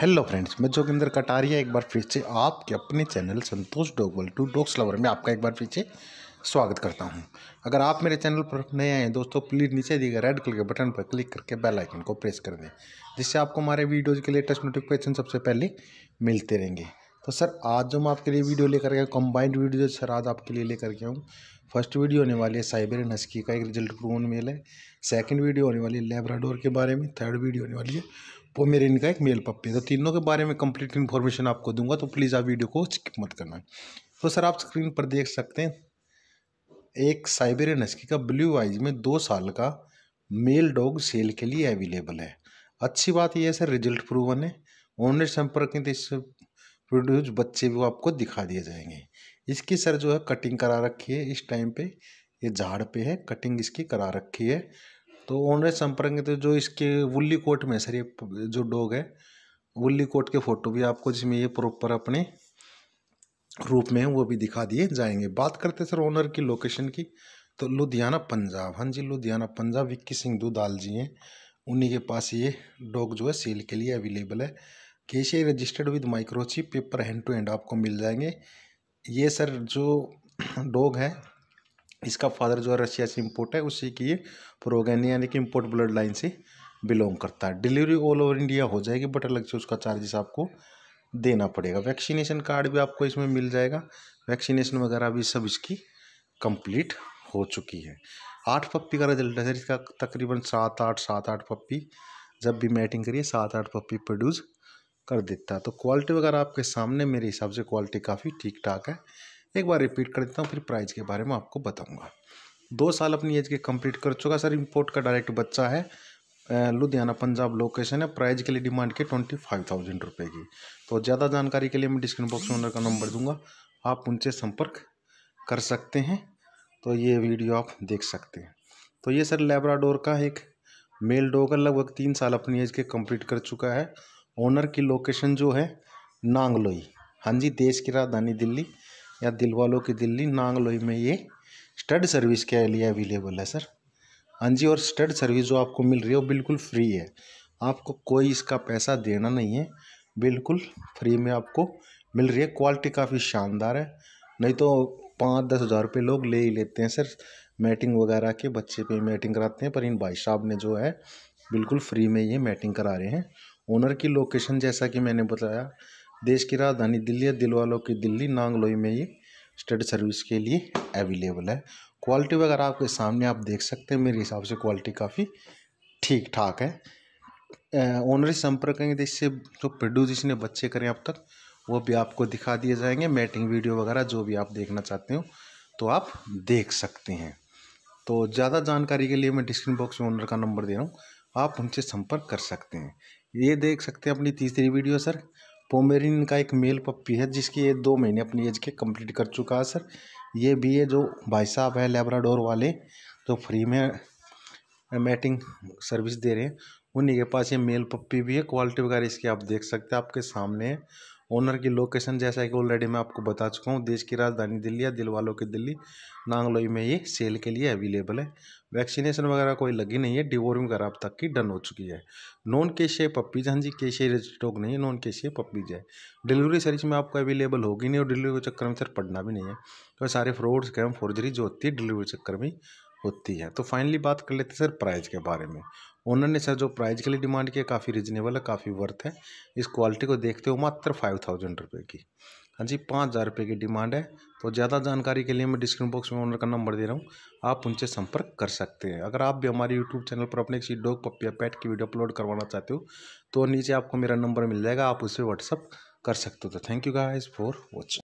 hello friends मैं जोगिंदर कटारिया एक बार फिर से आपके अपने channel Santosh Dogal two dogs lover में आपका एक बार फिर से स्वागत करता हूं अगर आप मेरे चैनल पर नए आए हैं दोस्तों प्लीज़ नीचे दिए गए रेड कलर के बटन पर क्लिक करके बेल आइकन को प्रेस कर दें जिससे आपको हमारे वीडियोज़ के लेटेस्ट नोटिफिकेशन सबसे पहले मिलते रहेंगे तो सर आज जो मैं आपके लिए वीडियो लेकर गया कम्बाइंड वीडियो सर आज आपके लिए लेकर गया हूँ फर्स्ट वीडियो होने वाली है साइबर नस्की का एक रिजल्ट प्रूवन मेल है सेकंड वीडियो होने वाली है लेब्राडोर के बारे में थर्ड वीडियो होने वाली है वो मेरे इनका एक मेल पप्पी है तो तीनों के बारे में कंप्लीट इन्फॉर्मेशन आपको दूंगा तो प्लीज़ आप वीडियो को स्किप मत करना तो सर आप स्क्रीन पर देख सकते हैं एक साइबेरियन हस्की का ब्लू आइज में दो साल का मेल डॉग सेल के लिए अवेलेबल है अच्छी बात यह है सर रिजल्ट प्रूवन है ऑनलाइन संपर्क में इससे प्रोड्यूस बच्चे भी आपको दिखा दिए जाएंगे इसकी सर जो है कटिंग करा रखी है इस टाइम पे ये झाड़ पे है कटिंग इसकी करा रखी है तो ऑनलाइन संपर्क तो जो इसके वुल्ली कोट में सर ये जो डॉग है वुल्ली कोट के फ़ोटो भी आपको जिसमें ये प्रॉपर अपने रूप में वो भी दिखा दिए जाएंगे बात करते सर ओनर की लोकेशन की तो लुधियाना पंजाब हाँ जी लुधियाना पंजाब विक्की सिंह दाल जी हैं उन्हीं के पास ये डॉग जो है सेल के लिए अवेलेबल है केशे registered with microchip paper hand to hand आपको मिल जाएंगे ये सर जो डॉग है इसका फादर जो है रशिया से इम्पोर्ट है उसी की प्रोगैन यानी कि इम्पोर्ट ब्लड लाइन से बिलोंग करता है डिलीवरी ऑल ओवर इंडिया हो जाएगी बट अलग से उसका चार्जेस आपको देना पड़ेगा वैक्सीनेशन कार्ड भी आपको इसमें मिल जाएगा वैक्सीनेशन वगैरह भी सब इसकी कंप्लीट हो चुकी है आठ पप्पी का रिजल्ट है सर इसका तकरीबन सात आठ सात आठ पप्पी जब भी मैटिंग करिए सात आठ पप्पी प्रोड्यूस कर देता है तो क्वालिटी वगैरह आपके सामने मेरे हिसाब से क्वालिटी काफ़ी ठीक ठाक है एक बार रिपीट कर देता हूँ फिर प्राइस के बारे में आपको बताऊँगा दो साल अपनी एज के कंप्लीट कर चुका सर इम्पोर्ट का डायरेक्ट बच्चा है लुधियाना पंजाब लोकेशन है प्राइस के लिए डिमांड के ट्वेंटी फाइव थाउजेंड रुपये की तो ज़्यादा जानकारी के लिए मैं डिस्क्रिप्शन बॉक्स में ओनर का नंबर दूंगा आप उनसे संपर्क कर सकते हैं तो ये वीडियो आप देख सकते हैं तो ये सर लेब्राडोर का एक मेल डॉग है लगभग तीन साल अपनी एज के कंप्लीट कर चुका है ओनर की लोकेशन जो है नांगलोई हाँ जी देश की राजधानी दिल्ली या दिल वालों की दिल्ली नांगलोई में ये स्टड सर्विस के लिए अवेलेबल है सर हाँ जी और स्टड सर्विस जो आपको मिल रही है वो बिल्कुल फ्री है आपको कोई इसका पैसा देना नहीं है बिल्कुल फ्री में आपको मिल रही है क्वालिटी काफ़ी शानदार है नहीं तो पाँच दस हज़ार रुपये लोग ले ही लेते हैं सर मैटिंग वगैरह के बच्चे पे मैटिंग कराते हैं पर इन भाई साहब ने जो है बिल्कुल फ्री में ये मैटिंग करा रहे हैं ओनर की लोकेशन जैसा कि मैंने बताया देश की राजधानी दिल्ली या वालों की दिल्ली नांगलोई में ये स्टडी सर्विस के लिए अवेलेबल है क्वालिटी वगैरह आपके सामने आप देख सकते हैं मेरे हिसाब से क्वालिटी काफ़ी ठीक ठाक है ऑनरी संपर्क करेंगे इससे जो प्रोड्यूस जिसने बच्चे करें अब तक वो भी आपको दिखा दिए जाएंगे मैटिंग वीडियो वगैरह जो भी आप देखना चाहते हो तो आप देख सकते हैं तो ज़्यादा जानकारी के लिए मैं डिस्क्रिप्शन बॉक्स में ओनर का नंबर दे रहा हूँ आप उनसे संपर्क कर सकते हैं ये देख सकते हैं अपनी तीसरी वीडियो सर पोमेरिन का एक मेल पप्पी है जिसकी ये दो महीने अपनी एज के कंप्लीट कर चुका है सर ये भी है जो भाई साहब है लेबराडोर वाले जो फ्री में मैटिंग सर्विस दे रहे हैं उन्हीं के पास ये मेल पप्पी भी है क्वालिटी वगैरह इसकी आप देख सकते हैं आपके सामने है ओनर की लोकेशन जैसा कि ऑलरेडी मैं आपको बता चुका हूँ देश की राजधानी दिल्ली या दिल वालों की दिल्ली नांगलोई में ये सेल के लिए अवेलेबल है वैक्सीनेशन वगैरह कोई लगी नहीं है डिवोरिंग वगैरह अब तक की डन हो चुकी है नॉन केशे पप्पीज हाँ जी केशे स्टॉक नहीं है नॉन केशे पप्पीज है डिलीवरी सर्विस में आपको अवेलेबल होगी नहीं और डिलीवरी के चक्कर में सर पड़ना भी नहीं है तो सारे फ्रॉड्स कैम फॉर्जरी जो होती है डिलीवरी चक्कर में होती है तो फाइनली बात कर लेते हैं सर प्राइस के बारे में ओनर ने सर जो प्राइस के लिए डिमांड किया काफ़ी रिजनेबल है काफ़ी वर्थ है इस क्वालिटी को देखते हो मात्र फाइव थाउजेंड रुपये की हाँ जी पाँच हज़ार रुपये की डिमांड है तो ज़्यादा जानकारी के लिए मैं डिस्क्रिप्शन बॉक्स में ओनर का नंबर दे रहा हूँ आप उनसे संपर्क कर सकते हैं अगर आप भी हमारे यूट्यूब चैनल पर अपने किसी डॉग पप्पी या पैट की वीडियो अपलोड करवाना चाहते हो तो नीचे आपको मेरा नंबर मिल जाएगा आप उस पर व्हाट्सअप कर सकते हो तो thank you guys for watching